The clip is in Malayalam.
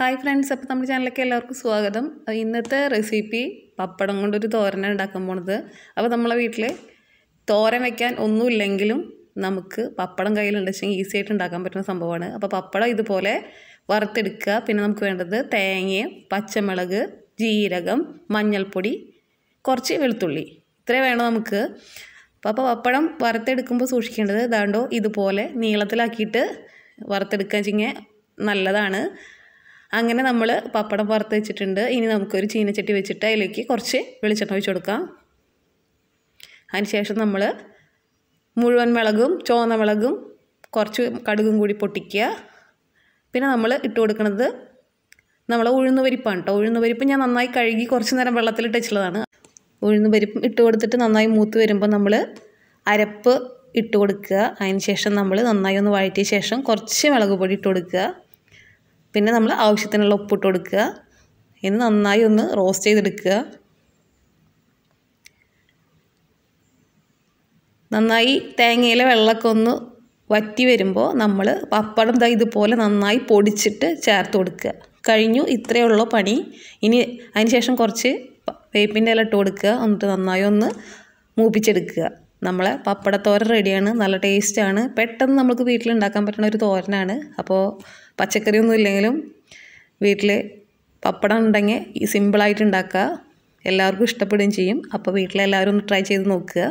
ഹായ് ഫ്രണ്ട്സ് അപ്പോൾ നമ്മുടെ ചാനലിലേക്ക് എല്ലാവർക്കും സ്വാഗതം ഇന്നത്തെ റെസിപ്പി പപ്പടം കൊണ്ടൊരു തോരൻ ഉണ്ടാക്കാൻ പോണത് അപ്പോൾ നമ്മളെ വീട്ടിൽ തോരൻ വയ്ക്കാൻ ഒന്നുമില്ലെങ്കിലും നമുക്ക് പപ്പടം കയ്യിലുണ്ടെങ്കിൽ ഈസി ആയിട്ട് ഉണ്ടാക്കാൻ പറ്റുന്ന സംഭവമാണ് അപ്പോൾ പപ്പടം ഇതുപോലെ വറുത്തെടുക്കുക പിന്നെ നമുക്ക് വേണ്ടത് തേങ്ങയും പച്ചമുളക് ജീരകം മഞ്ഞൾപ്പൊടി കുറച്ച് വെളുത്തുള്ളി ഇത്രേ വേണം നമുക്ക് അപ്പോൾ അപ്പോൾ പപ്പടം വറുത്തെടുക്കുമ്പോൾ സൂക്ഷിക്കേണ്ടത് ഇതാണ്ടോ ഇതുപോലെ നീളത്തിലാക്കിയിട്ട് വറുത്തെടുക്കുക വെച്ചെങ്കിൽ നല്ലതാണ് അങ്ങനെ നമ്മൾ പപ്പടം പുറത്ത് വെച്ചിട്ടുണ്ട് ഇനി നമുക്കൊരു ചീനച്ചട്ടി വെച്ചിട്ട് അതിലേക്ക് കുറച്ച് വെളിച്ചെണ്ണ ഒഴിച്ച് കൊടുക്കാം അതിനുശേഷം നമ്മൾ മുഴുവൻ മുളകും ചുവന്ന മുളകും കുറച്ച് കടുകും കൂടി പൊട്ടിക്കുക പിന്നെ നമ്മൾ ഇട്ട് കൊടുക്കുന്നത് നമ്മൾ ഉഴുന്ന് പരിപ്പാണ് കേട്ടോ ഉഴുന്ന് പരിപ്പ് ഞാൻ നന്നായി കഴുകി കുറച്ച് നേരം വെള്ളത്തിലിട്ട് വെച്ചുള്ളതാണ് ഉഴുന്ന് പരിപ്പും ഇട്ട് കൊടുത്തിട്ട് നന്നായി മൂത്ത് വരുമ്പോൾ നമ്മൾ അരപ്പ് ഇട്ട് കൊടുക്കുക അതിന് ശേഷം നമ്മൾ നന്നായി ഒന്ന് വഴറ്റിയ ശേഷം കുറച്ച് മുളക് പൊടി ഇട്ട് കൊടുക്കുക പിന്നെ നമ്മൾ ആവശ്യത്തിനുള്ള ഉപ്പിട്ട് കൊടുക്കുക ഇത് നന്നായി ഒന്ന് റോസ്റ്റ് ചെയ്തെടുക്കുക നന്നായി തേങ്ങയിലെ വെള്ളമൊക്കെ ഒന്ന് വറ്റി വരുമ്പോൾ നമ്മൾ പപ്പടം ദാ ഇതുപോലെ നന്നായി പൊടിച്ചിട്ട് ചേർത്ത് കൊടുക്കുക കഴിഞ്ഞു ഇത്രയേ ഉള്ളൂ പണി ഇനി അതിന് ശേഷം കുറച്ച് വേപ്പിൻ്റെ ഇല ഇട്ട് കൊടുക്കുക എന്നിട്ട് നന്നായി ഒന്ന് മൂപ്പിച്ചെടുക്കുക നമ്മളെ പപ്പടത്തോരൻ റെഡിയാണ് നല്ല ടേസ്റ്റാണ് പെട്ടെന്ന് നമുക്ക് വീട്ടിൽ ഉണ്ടാക്കാൻ പറ്റുന്ന ഒരു തോരനാണ് അപ്പോൾ പച്ചക്കറിയൊന്നും ഇല്ലെങ്കിലും വീട്ടിൽ പപ്പടം ഉണ്ടെങ്കിൽ സിമ്പിളായിട്ട് ഉണ്ടാക്കുക എല്ലാവർക്കും ഇഷ്ടപ്പെടുകയും ചെയ്യും അപ്പോൾ വീട്ടിലെല്ലാവരും ഒന്ന് ട്രൈ ചെയ്ത് നോക്കുക